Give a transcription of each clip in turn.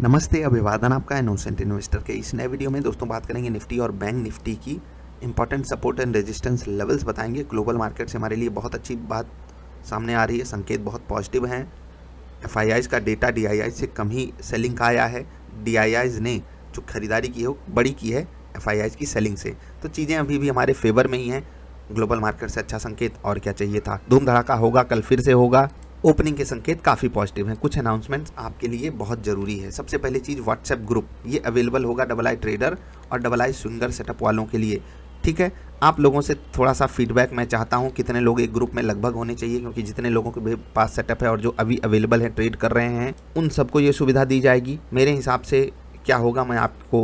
नमस्ते अभिवादन आपका एनोसेंट इन्वेस्टर के इस नए वीडियो में दोस्तों बात करेंगे निफ्टी और बैंक निफ्टी की important support and resistance levels बताएंगे ग्लोबल मार्केट से हमारे लिए बहुत अच्छी बात सामने आ रही है संकेत बहुत पॉजिटिव हैं एफ का डेटा डी से कम ही सेलिंग का आया है डी ने जो खरीदारी की हो बड़ी की है एफ की सेलिंग से तो चीज़ें अभी भी हमारे फेवर में ही हैं ग्लोबल मार्केट से अच्छा संकेत और क्या चाहिए था धूमधड़ाका होगा कल फिर से होगा ओपनिंग के संकेत काफ़ी पॉजिटिव हैं कुछ अनाउंसमेंट्स आपके लिए बहुत ज़रूरी है सबसे पहली चीज़ व्हाट्सएप ग्रुप ये अवेलेबल होगा डबल आई ट्रेडर और डबल आई स्विंगर सेटअप वालों के लिए ठीक है आप लोगों से थोड़ा सा फीडबैक मैं चाहता हूँ कितने लोग एक ग्रुप में लगभग होने चाहिए क्योंकि जितने लोगों के पास सेटअप है और जो अभी अवेलेबल है ट्रेड कर रहे हैं उन सबको ये सुविधा दी जाएगी मेरे हिसाब से क्या होगा मैं आपको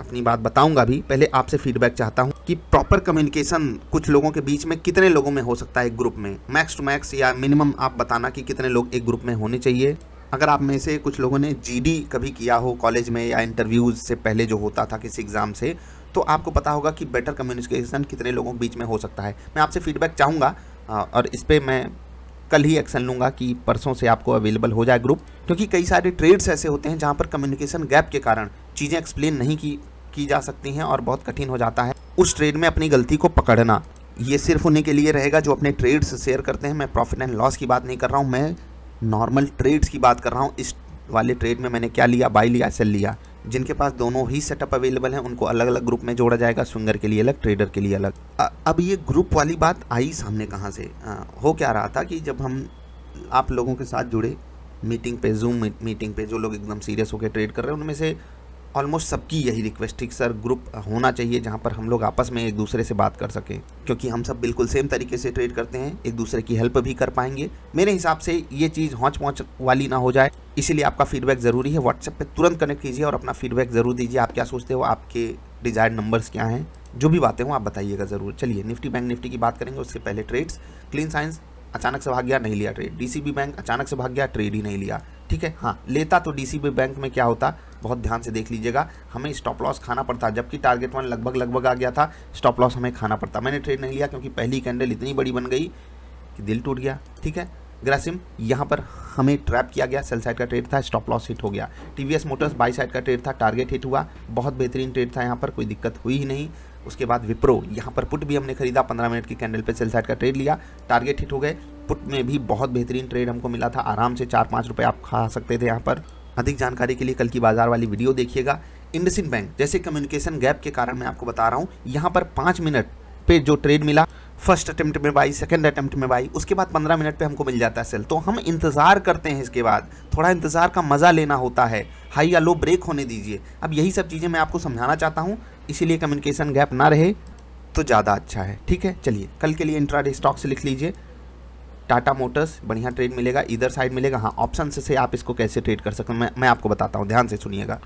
अपनी बात बताऊंगा भी पहले आपसे फीडबैक चाहता हूं कि प्रॉपर कम्युनिकेशन कुछ लोगों के बीच में कितने लोगों में हो सकता है एक ग्रुप में मैक्स टू मैक्स या मिनिमम आप बताना कि कितने लोग एक ग्रुप में होने चाहिए अगर आप में से कुछ लोगों ने जी कभी किया हो कॉलेज में या इंटरव्यूज़ से पहले जो होता था किसी एग्ज़ाम से तो आपको पता होगा कि बेटर कम्युनिकेशन कितने लोगों के बीच में हो सकता है मैं आपसे फीडबैक चाहूँगा और इस पर मैं कल ही एक्शन लूँगा कि परसों से आपको अवेलेबल हो जाए ग्रुप क्योंकि कई सारे ट्रेड्स ऐसे होते हैं जहाँ पर कम्युनिकेशन गैप के कारण चीज़ें एक्सप्लेन नहीं की की जा सकती हैं और बहुत कठिन हो जाता है उस ट्रेड में अपनी गलती को पकड़ना ये सिर्फ उन्हीं के लिए रहेगा जो अपने ट्रेड्स शेयर करते हैं मैं प्रॉफिट एंड लॉस की बात नहीं कर रहा हूँ मैं नॉर्मल ट्रेड्स की बात कर रहा हूँ इस वाले ट्रेड में मैंने क्या लिया बाई लिया सेल लिया जिनके पास दोनों ही सेटअप अवेलेबल हैं उनको अलग अलग ग्रुप में जोड़ा जाएगा स्विंगर के लिए अलग ट्रेडर के लिए अलग अब ये ग्रुप वाली बात आई सामने कहाँ से हो क्या रहा था कि जब हम आप लोगों के साथ जुड़े मीटिंग पे जूम मीटिंग पे जो लोग एकदम सीरियस होकर ट्रेड कर रहे हैं उनमें से ऑलमोस्ट सबकी यही रिक्वेस्ट ठीक सर ग्रुप होना चाहिए जहाँ पर हम लोग आपस में एक दूसरे से बात कर सकें क्योंकि हम सब बिल्कुल सेम तरीके से ट्रेड करते हैं एक दूसरे की हेल्प भी कर पाएंगे मेरे हिसाब से ये चीज़ हौच पहुँच वाली ना हो जाए इसीलिए आपका फीडबैक ज़रूरी है व्हाट्सएप पर तुरंत कनेक्ट कीजिए और अपना फीडबैक ज़रूर दीजिए आप क्या सोचते हो आपके डिजायर्ड नंबर्स क्या हैं जो भी बातें हों आप बताइएगा ज़रूर चलिए निफ्टी बैंक निफ्टी की बात करेंगे उससे पहले ट्रेड्स क्लीन साइंस अचानक से भाग गया नहीं लिया ट्रेड डीसीबी बैंक अचानक से भाग गया ट्रेड ही नहीं लिया ठीक है हाँ लेता तो डी बैंक में क्या होता बहुत ध्यान से देख लीजिएगा हमें स्टॉप लॉस खाना पड़ता जबकि टारगेट वन लगभग लगभग आ गया था स्टॉप लॉस हमें खाना पड़ता मैंने ट्रेड नहीं लिया क्योंकि पहली कैंडल इतनी बड़ी बन गई कि दिल टूट गया ठीक है ग्रासिम यहाँ पर हमें ट्रैप किया गया सेल साइड का ट्रेड था स्टॉप लॉस हिट हो गया टी मोटर्स बाई साइड का ट्रेड था टारगेट हिट हुआ बहुत बेहतरीन ट्रेड था यहाँ पर कोई दिक्कत हुई ही नहीं उसके बाद विप्रो यहाँ पर पुट भी हमने खरीदा पंद्रह मिनट की कैंडल पे सेल साइड का ट्रेड लिया टारगेट हिट हो गए पुट में भी बहुत बेहतरीन ट्रेड हमको मिला था आराम से चार पाँच रुपये आप खा सकते थे यहाँ पर अधिक जानकारी के लिए कल की बाजार वाली वीडियो देखिएगा इंडसिन बैंक जैसे कम्युनिकेशन गैप के कारण मैं आपको बता रहा हूँ यहाँ पर पाँच मिनट पे जो ट्रेड मिला फर्स्ट अटेम्प्ट में बाई सेकंड अटेम्प्ट में बाई उसके बाद पंद्रह मिनट पे हमको मिल जाता है सेल तो हम इंतज़ार करते हैं इसके बाद थोड़ा इंतज़ार का मज़ा लेना होता है हाई या लो ब्रेक होने दीजिए अब यही सब चीज़ें मैं आपको समझाना चाहता हूँ इसीलिए कम्युनिकेशन गैप ना रहे तो ज़्यादा अच्छा है ठीक है चलिए कल के लिए इंट्रा डे स्टॉक्स लिख लीजिए टाटा मोटर्स बढ़िया ट्रेड मिलेगा इधर साइड मिलेगा हाँ ऑप्शन से, से आप इसको कैसे ट्रेड कर सकते हैं मैं मैं आपको बताता हूँ ध्यान से सुनिएगा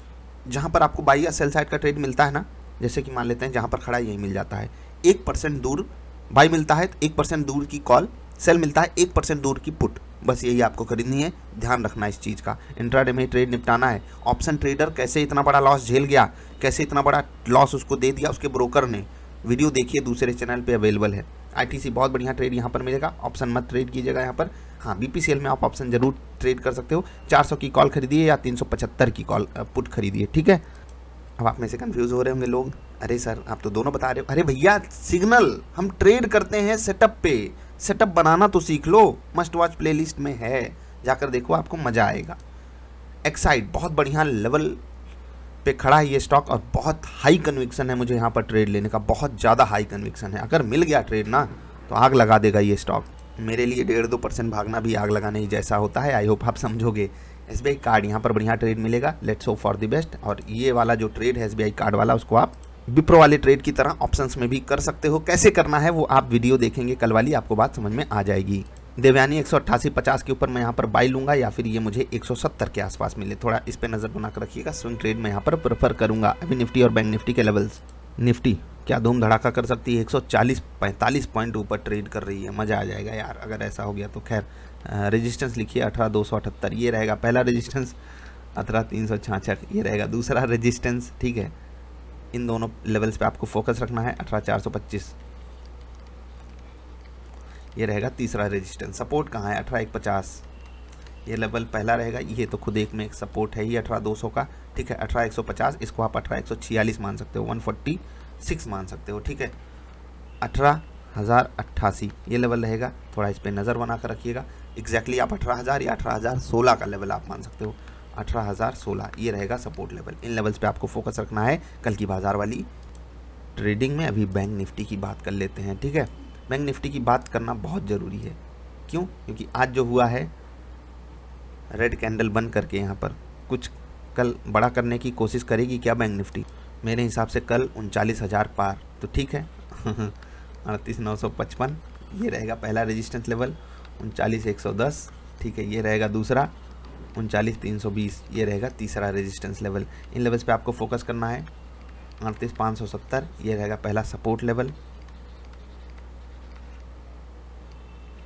जहाँ पर आपको बाई या सेल साइड का ट्रेड मिलता है ना जैसे कि मान लेते हैं जहाँ पर खड़ा यही मिल जाता है एक परसेंट दूर बाई मिलता है तो एक परसेंट दूर की कॉल सेल मिलता है एक परसेंट दूर की पुट बस यही आपको खरीदनी है ध्यान रखना इस चीज़ का इंट्राडे में ट्रेड निपटाना है ऑप्शन ट्रेडर कैसे इतना बड़ा लॉस झेल गया कैसे इतना बड़ा लॉस उसको दे दिया उसके ब्रोकर ने वीडियो देखिए दूसरे चैनल पे अवेलेबल है आईटीसी बहुत बढ़िया ट्रेड यहाँ पर मिलेगा ऑप्शन मत ट्रेड कीजिएगा यहाँ पर हाँ बीपीसीएल में आप ऑप्शन जरूर ट्रेड कर सकते हो 400 की कॉल खरीदिए या 375 की कॉल पुट खरीदिए ठीक है अब आप में से कंफ्यूज हो रहे होंगे लोग अरे सर आप तो दोनों बता रहे हो अरे भैया सिग्नल हम ट्रेड करते हैं सेटअप पे सेटअप बनाना तो सीख लो मस्ट वॉच प्लेलिस्ट में है जाकर देखो आपको मज़ा आएगा एक्साइट बहुत बढ़िया लेवल पे खड़ा है ये स्टॉक और बहुत हाई कन्विक्सन है मुझे यहाँ पर ट्रेड लेने का बहुत ज़्यादा हाई कन्विक्सन है अगर मिल गया ट्रेड ना तो आग लगा देगा ये स्टॉक मेरे लिए डेढ़ दो परसेंट भागना भी आग लगाने ही जैसा होता है आई होप आप समझोगे एस कार्ड यहाँ पर बढ़िया ट्रेड मिलेगा let's hope for the best और ये वाला जो ट्रेड है एस कार्ड वाला उसको आप विप्रो वाले ट्रेड की तरह ऑप्शंस में भी कर सकते हो कैसे करना है वो आप वीडियो देखेंगे कल वाली आपको बात समझ में आ जाएगी देवयानी एक सौ अट्ठासी पचास के ऊपर मैं यहाँ पर बाई लूंगा या फिर ये मुझे एक सौ सत्तर के आसपास मिले थोड़ा इस पर नज़र बनाकर रखिएगा स्विंग ट्रेड मैं यहाँ पर प्रेफर करूँगा अभी निफ्टी और बैंक निफ्टी के लेवल्स निफ्टी क्या धूम धड़ाका कर सकती है 140 45 पॉइंट ऊपर ट्रेड कर रही है मज़ा आ जाएगा यार अगर ऐसा हो गया तो खैर रजिस्टेंस लिखिए अठारह दो सौ अठहत्तर ये रहेगा पहला रजिस्टेंस अठारह तीन सौ ये रहेगा दूसरा रजिस्टेंस ठीक है इन दोनों लेवल्स पे आपको फोकस रखना है अठारह चार सौ पच्चीस ये रहेगा तीसरा रेजिस्टेंस सपोर्ट कहाँ है अठारह एक पचास ये लेवल पहला रहेगा ये तो खुद एक में एक सपोर्ट है ही अठारह दो सौ का ठीक है अठारह एक सौ पचास इसको आप अठारह एक सौ छियालीस मान सकते हो वन फोर्टी सिक्स मान सकते हो ठीक है अठारह हज़ार अट्ठासी ये लेवल रहेगा थोड़ा इस पर नज़र बना कर रखिएगा एग्जैक्टली आप अठारह हज़ार या अठारह हज़ार सोलह का लेवल आप मान सकते हो 18016 ये रहेगा सपोर्ट लेवल इन लेवल्स पे आपको फोकस रखना है कल की बाज़ार वाली ट्रेडिंग में अभी बैंक निफ्टी की बात कर लेते हैं ठीक है बैंक निफ्टी की बात करना बहुत ज़रूरी है क्यों क्योंकि आज जो हुआ है रेड कैंडल बन करके यहाँ पर कुछ कल बड़ा करने की कोशिश करेगी क्या बैंक निफ्टी मेरे हिसाब से कल उनचालीस हज़ार पार तो ठीक है अड़तीस नौ सौ पचपन ये रहेगा पहला रेजिस्टेंस लेवल उनचालीस एक सौ दस ठीक है ये रहेगा दूसरा उनचालीस तीन सौ बीस ये रहेगा तीसरा रेजिस्टेंस लेवल इन लेवल्स पे आपको फोकस करना है अड़तीस पाँच सौ सत्तर ये रहेगा पहला सपोर्ट लेवल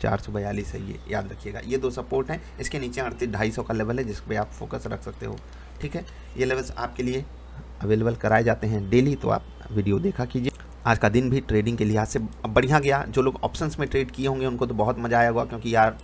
चार सौ बयालीस है ये याद रखिएगा ये दो सपोर्ट हैं इसके नीचे अड़तीस ढाई सौ का लेवल है जिस पर आप फोकस रख सकते हो ठीक है ये लेवल्स आपके लिए अवेलेबल कराए जाते हैं डेली तो आप वीडियो देखा कीजिए आज का दिन भी ट्रेडिंग के लिहाज से बढ़िया गया जो लोग ऑप्शंस में ट्रेड किए होंगे उनको तो बहुत मज़ा आया होगा क्योंकि यार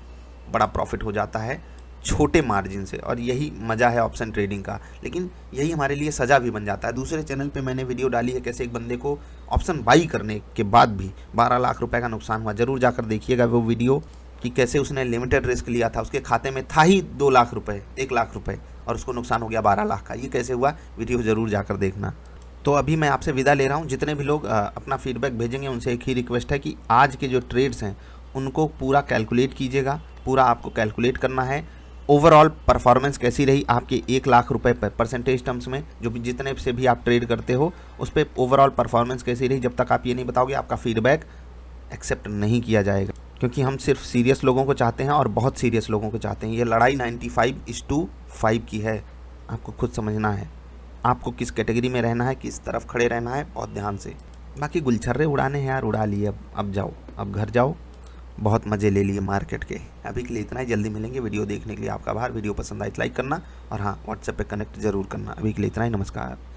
बड़ा प्रॉफिट हो जाता है छोटे मार्जिन से और यही मज़ा है ऑप्शन ट्रेडिंग का लेकिन यही हमारे लिए सज़ा भी बन जाता है दूसरे चैनल पे मैंने वीडियो डाली है कैसे एक बंदे को ऑप्शन बाई करने के बाद भी 12 लाख रुपए का नुकसान हुआ ज़रूर जाकर देखिएगा वो वीडियो कि कैसे उसने लिमिटेड रिस्क लिया था उसके खाते में था ही दो लाख रुपये एक लाख रुपये और उसको नुकसान हो गया बारह लाख का ये कैसे हुआ वीडियो ज़रूर जाकर देखना तो अभी मैं आपसे विदा ले रहा हूँ जितने भी लोग अपना फीडबैक भेजेंगे उनसे एक ही रिक्वेस्ट है कि आज के जो ट्रेड्स हैं उनको पूरा कैलकुलेट कीजिएगा पूरा आपको कैलकुलेट करना है ओवरऑल परफॉर्मेंस कैसी रही आपके एक लाख रुपए पर परसेंटेज टर्म्स में जो भी जितने से भी आप ट्रेड करते हो उस पर ओवरऑल परफॉर्मेंस कैसी रही जब तक आप ये नहीं बताओगे आपका फीडबैक एक्सेप्ट नहीं किया जाएगा क्योंकि हम सिर्फ सीरियस लोगों को चाहते हैं और बहुत सीरियस लोगों को चाहते हैं ये लड़ाई नाइन्टी फाइव टू फाइव की है आपको खुद समझना है आपको किस कैटेगरी में रहना है किस तरफ खड़े रहना है बहुत ध्यान से बाकी गुलछर्रे उड़ाने हैं यार उड़ा लिए अब अब जाओ अब घर जाओ बहुत मज़े ले लिए मार्केट के अभी के लिए इतना ही जल्दी मिलेंगे वीडियो देखने के लिए आपका आभार वीडियो पसंद आए तो लाइक करना और हाँ व्हाट्सएप पे कनेक्ट जरूर करना अभी के लिए इतना ही नमस्कार